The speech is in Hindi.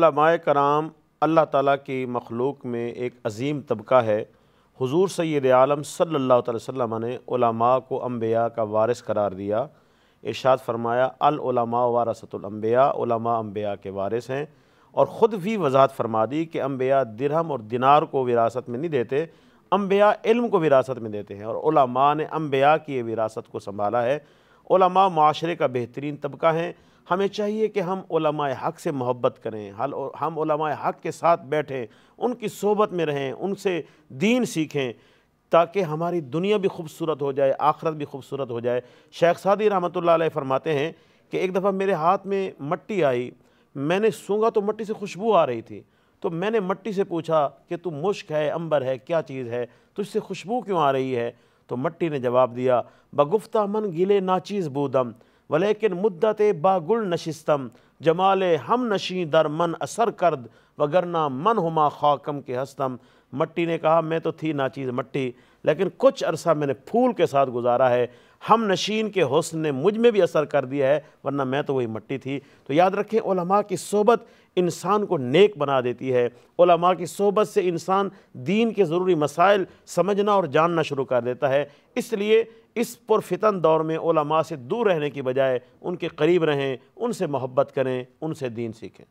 कराम अल्लाह ताला की मखलूक में एक अजीम तबका है हुजूर सैद आलम अलैहि वसल्लम ने को अम्बिया का वारिस करार दिया इर्शाद फरमाया अलमा वारसतुलम्बिया अम्बिया के वारिस हैं और ख़ुद भी वजाहत फरमा दी कि अम्बिया दिरहम और दिनार को विरासत में नहीं देते अम्बिया इल्म को विरासत में देते हैं और ने अम्बिया की विरासत को संभाला है माशरे का बेहतरीन तबका है हमें चाहिए कि हम ओलमाए हक़ से मोहब्बत करें हल हम ओलमाए हक़ के साथ बैठें उनकी सोबत में रहें उनसे दीन सीखें ताकि हमारी दुनिया भी खूबसूरत हो जाए आखरत भी खूबसूरत हो जाए शेख सादी रहमत फरमाते हैं कि एक दफ़ा मेरे हाथ में मट्टी आई मैंने सूंगा तो मट्टी से खुशबू आ रही थी तो मैंने मट्टी से पूछा कि तू मुश्क है अंबर है क्या चीज़ है तुझसे खुशबू क्यों आ रही है तो मट्टी ने जवाब दिया बगुफ्ता मन गिले नाचीज़ बूदम वलेकिन मुद्दत बागुल नशिस्तम जमाल हम नशी दर मन असर करद वगरना मन हुमा खाकम के हस्तम मट्टी ने कहा मैं तो थी नाचीज़ मट्टी लेकिन कुछ अरसा मैंने फूल के साथ गुजारा है हम नशीन के हसन ने मुझ में भी असर कर दिया है वरना मैं तो वही मट्टी थी तो याद रखें ओलमा की सोबत इंसान को नेक बना देती है ओलमा की सोबत से इंसान दीन के ज़रूरी मसाइल समझना और जानना शुरू कर देता है इसलिए इस पुरफितन दौर में ओलमा से दूर रहने की बजाय उनके करीब रहें उनसे मोहब्बत करें उनसे दीन सीखें